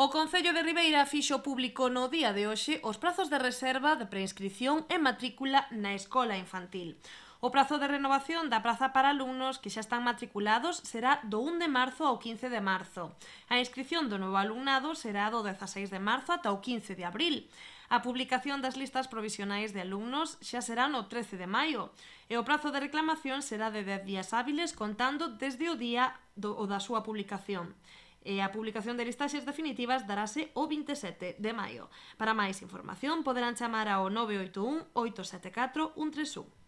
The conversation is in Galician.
O Concello de Ribeira fixo público no día de hoxe os prazos de reserva de preinscripción e matrícula na escola infantil. O prazo de renovación da praza para alumnos que xa están matriculados será do 1 de marzo ao 15 de marzo. A inscripción do novo alumnado será do 16 de marzo ata o 15 de abril. A publicación das listas provisionais de alumnos xa será no 13 de maio e o prazo de reclamación será de 10 días hábiles contando desde o día do, o da súa publicación e a publicación de listaxes definitivas darase o 27 de maio. Para máis información poderán chamar ao 981 874 131.